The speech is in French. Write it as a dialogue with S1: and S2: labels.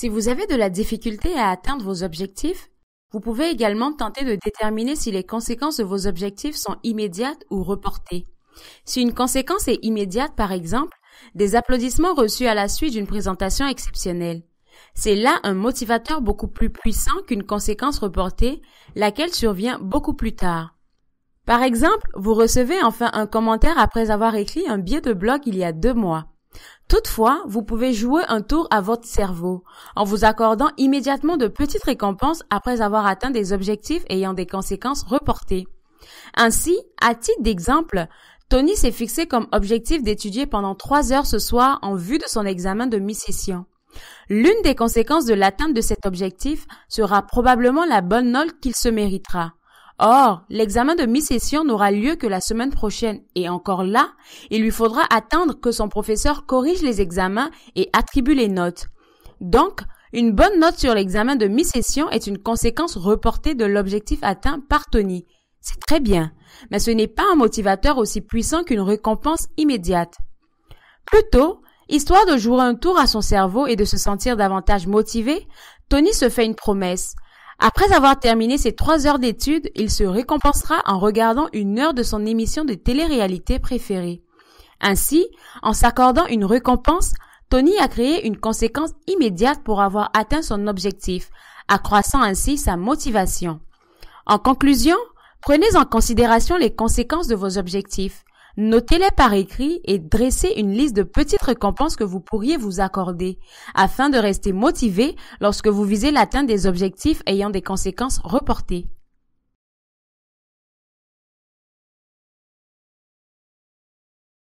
S1: Si vous avez de la difficulté à atteindre vos objectifs, vous pouvez également tenter de déterminer si les conséquences de vos objectifs sont immédiates ou reportées. Si une conséquence est immédiate, par exemple, des applaudissements reçus à la suite d'une présentation exceptionnelle. C'est là un motivateur beaucoup plus puissant qu'une conséquence reportée, laquelle survient beaucoup plus tard. Par exemple, vous recevez enfin un commentaire après avoir écrit un billet de blog il y a deux mois. Toutefois, vous pouvez jouer un tour à votre cerveau en vous accordant immédiatement de petites récompenses après avoir atteint des objectifs ayant des conséquences reportées. Ainsi, à titre d'exemple, Tony s'est fixé comme objectif d'étudier pendant trois heures ce soir en vue de son examen de mi-session. L'une des conséquences de l'atteinte de cet objectif sera probablement la bonne note qu'il se méritera. Or, l'examen de mi-session n'aura lieu que la semaine prochaine et encore là, il lui faudra attendre que son professeur corrige les examens et attribue les notes. Donc, une bonne note sur l'examen de mi-session est une conséquence reportée de l'objectif atteint par Tony. C'est très bien, mais ce n'est pas un motivateur aussi puissant qu'une récompense immédiate. Plutôt, histoire de jouer un tour à son cerveau et de se sentir davantage motivé, Tony se fait une promesse – après avoir terminé ses trois heures d'études, il se récompensera en regardant une heure de son émission de télé-réalité préférée. Ainsi, en s'accordant une récompense, Tony a créé une conséquence immédiate pour avoir atteint son objectif, accroissant ainsi sa motivation. En conclusion, prenez en considération les conséquences de vos objectifs. Notez-les par écrit et dressez une liste de petites récompenses que vous pourriez vous accorder afin de rester motivé lorsque vous visez l'atteinte des objectifs ayant des conséquences reportées.